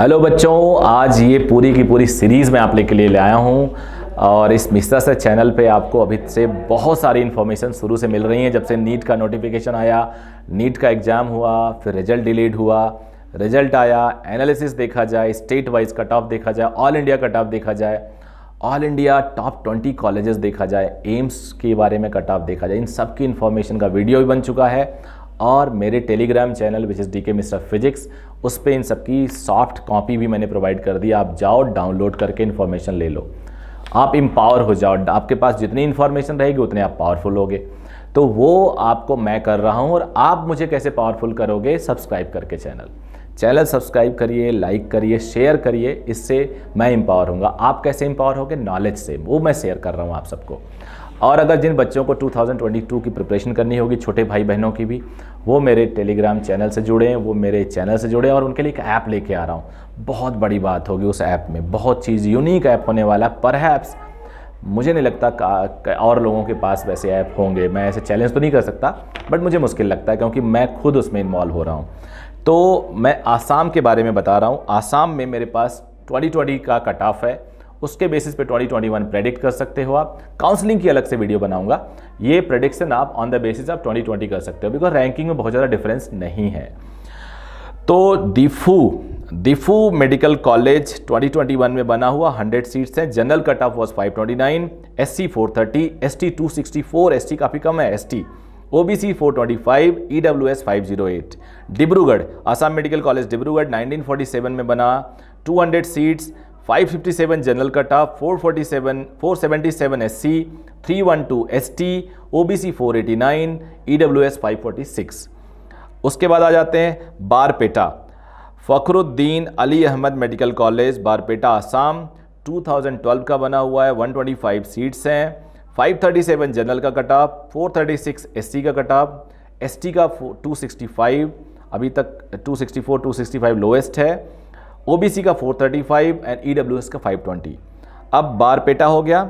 hello बच्चों आज ये पूरी की पूरी सीरीज़ मैं आप लेके लिए लाया हूँ और इस मिश्रा से चैनल पे आपको अभी से बहुत सारी इन्फॉर्मेशन शुरू से मिल रही हैं जब से नीट का नोटिफिकेशन आया नीट का एग्ज़ाम हुआ फिर रिजल्ट डिलीट हुआ रिजल्ट आया एनालिसिस देखा जाए स्टेट वाइज कट ऑफ देखा जाए ऑल इंडिया कट ऑफ देखा जाए all India top twenty colleges देखा जाए एम्स के बारे में कट ऑफ देखा जाए इन सब की इन्फॉर्मेशन का वीडियो भी बन चुका है और मेरे Telegram channel which is D K mister physics उस पर इन सबकी सॉफ्ट कॉपी भी मैंने प्रोवाइड कर दी आप जाओ डाउनलोड करके इन्फॉर्मेशन ले लो आप इम्पावर हो जाओ आपके पास जितनी इन्फॉर्मेशन रहेगी उतने आप पावरफुल होगे तो वो आपको मैं कर रहा हूँ और आप मुझे कैसे पावरफुल करोगे सब्सक्राइब करके चैनल चैनल सब्सक्राइब करिए लाइक करिए शेयर करिए इससे मैं इम्पावर हूँ आप कैसे इम्पावर होगे नॉलेज से वो मैं शेयर कर रहा हूँ आप सबको और अगर जिन बच्चों को 2022 की प्रिपरेशन करनी होगी छोटे भाई बहनों की भी वो मेरे टेलीग्राम चैनल से जुड़े हैं वो मेरे चैनल से जुड़े हैं और उनके लिए एक ऐप लेके आ रहा हूँ बहुत बड़ी बात होगी उस ऐप में बहुत चीज़ यूनिक ऐप होने वाला है हैप्स मुझे नहीं लगता का, और लोगों के पास वैसे ऐप होंगे मैं ऐसे चैलेंज तो नहीं कर सकता बट मुझे मुश्किल लगता है क्योंकि मैं खुद उसमें इन्वॉल्व हो रहा हूँ तो मैं आसाम के बारे में बता रहा हूँ आसाम में मेरे पास ट्वेंटी ट्वेंटी का कट ऑफ है उसके बेसिस पे 2021 प्रेडिक्ट कर सकते हो आप काउंसलिंग की अलग से वीडियो बनाऊंगा ये प्रडिक्शन आप ऑन द बेसिस आप 2020 कर सकते हो बिकॉज रैंकिंग में बहुत ज़्यादा डिफरेंस नहीं है तो दिफू दिफू मेडिकल कॉलेज 2021 में बना हुआ 100 सीट्स हैं general cut off was 529 SC 430 ST 264 ST काफ़ी कम है ST OBC 425 EWS 508 Dibrugarh Assam medical college Dibrugarh 1947 में बना 200 seats 557 general cut off 447 477 SC 312 ST OBC 489 EWS 546 उसके बाद आ जाते हैं बारपेटा फ़खरुद्दीन अली अहमद मेडिकल कॉलेज बारपेटा आसाम 2012 का बना हुआ है 125 सीट्स हैं 537 जनरल का कट ऑफ 436 एससी का कट ऑफ एसटी का 265 अभी तक 264 265 लोएस्ट है ओबीसी का 435 एंड ईडब्ल्यूएस का 520 अब बारपेटा हो गया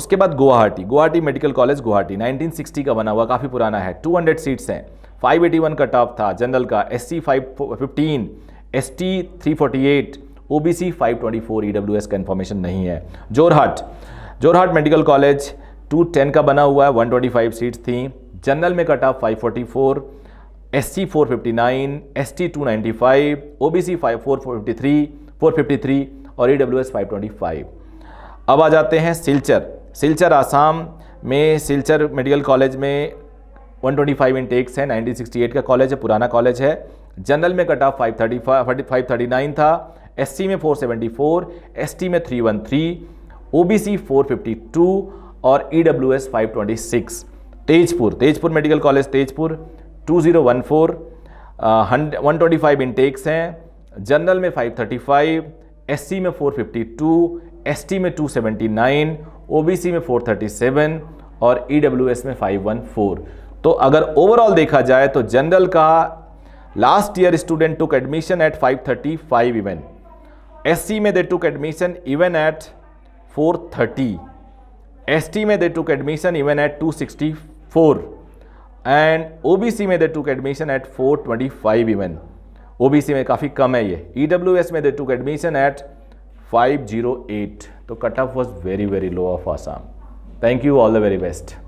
उसके बाद गुवाहाटी गुवाहाटी मेडिकल कॉलेज गुवाहाटी 1960 का बना हुआ काफ़ी पुराना है 200 सीट्स हैं 581 कट ऑफ था जनरल का S C five fifteen S T three forty eight O B C five twenty four E W S का इन्फॉर्मेशन नहीं है जोरहाट जोरहाट मेडिकल कॉलेज 210 का बना हुआ है 125 सीट्स थी जनरल में cut off 544 S C four fifty nine S T two ninety five O B C five four four fifty three four fifty three और E W S five twenty five अब आ जाते हैं सिलचर सिलचर आसाम में Silchar medical college में 125 intakes है 1968 का college है पुराना कॉलेज है जनरल में कट ऑफ थर्टी नाइन था सी में 474 एसटी में 313 ओबीसी 452 और twenty e six Tezpur Tezpur medical college Tezpur two zero one four one twenty five intakes हैं जनरल में फाइव थर्टी फाइव एस में फोर फिफ्टी टू एस में two seventy nine O B C में four thirty seven और E W S में five one four तो अगर overall देखा जाए तो जनरल का last year student took admission at five thirty five even सी में they took admission even at S T में they took admission even at four and OBC में दे टूक एडमिशन एट 425 इवन ओबीसी में काफ़ी कम है ये ईडब्ल्यूएस e में दे टूक एडमिशन एट 508 तो cut off was very very low of Assam thank you all the very best